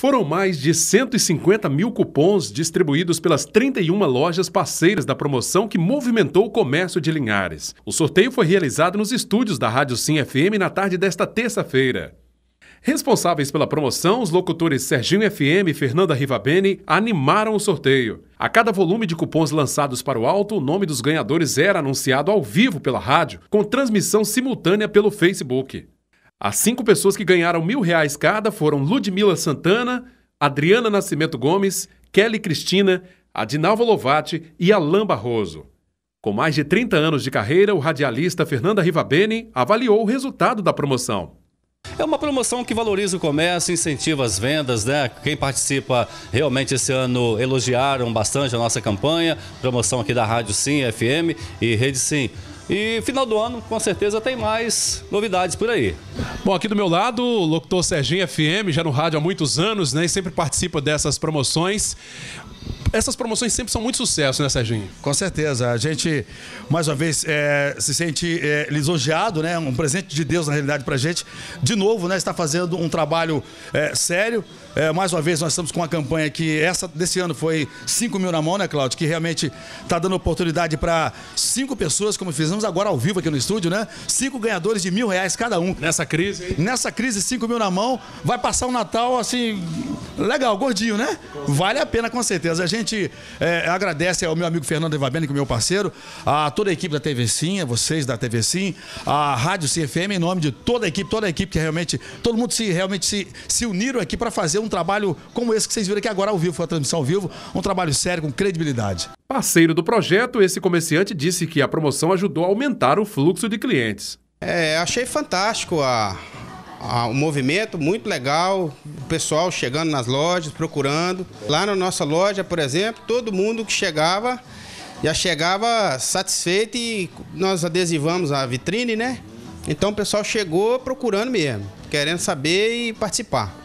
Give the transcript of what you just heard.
Foram mais de 150 mil cupons distribuídos pelas 31 lojas parceiras da promoção que movimentou o comércio de Linhares. O sorteio foi realizado nos estúdios da Rádio Sim FM na tarde desta terça-feira. Responsáveis pela promoção, os locutores Serginho FM e Fernanda Rivabene animaram o sorteio. A cada volume de cupons lançados para o alto, o nome dos ganhadores era anunciado ao vivo pela rádio, com transmissão simultânea pelo Facebook. As cinco pessoas que ganharam mil reais cada foram Ludmila Santana, Adriana Nascimento Gomes, Kelly Cristina, Adinalva Lovati e Alain Barroso. Com mais de 30 anos de carreira, o radialista Fernanda Rivabene avaliou o resultado da promoção. É uma promoção que valoriza o comércio, incentiva as vendas, né? Quem participa realmente esse ano elogiaram bastante a nossa campanha, promoção aqui da Rádio Sim, FM e Rede Sim. E final do ano, com certeza, tem mais novidades por aí. Bom, aqui do meu lado, o locutor Serginho FM, já no rádio há muitos anos, né? E sempre participa dessas promoções essas promoções sempre são muito sucesso, né, Serginho? Com certeza. A gente, mais uma vez, é, se sente é, lisonjeado, né? Um presente de Deus, na realidade, pra gente. De novo, né? Está fazendo um trabalho é, sério. É, mais uma vez, nós estamos com uma campanha que essa desse ano foi 5 mil na mão, né, Claudio? Que realmente está dando oportunidade para cinco pessoas, como fizemos agora ao vivo aqui no estúdio, né? Cinco ganhadores de mil reais cada um. Nessa crise, hein? Nessa crise, 5 mil na mão. Vai passar o um Natal, assim, Legal, gordinho, né? Vale a pena, com certeza. A gente é, agradece ao meu amigo Fernando Evabene, que é meu parceiro, a toda a equipe da TV Sim, a vocês da TV Sim, a Rádio CFM, em nome de toda a equipe, toda a equipe que realmente, todo mundo se realmente se, se uniram aqui para fazer um trabalho como esse que vocês viram aqui agora ao vivo, foi a transmissão ao vivo, um trabalho sério, com credibilidade. Parceiro do projeto, esse comerciante disse que a promoção ajudou a aumentar o fluxo de clientes. É, achei fantástico a, o um movimento muito legal, o pessoal chegando nas lojas, procurando. Lá na nossa loja, por exemplo, todo mundo que chegava já chegava satisfeito e nós adesivamos a vitrine, né? Então o pessoal chegou procurando mesmo, querendo saber e participar.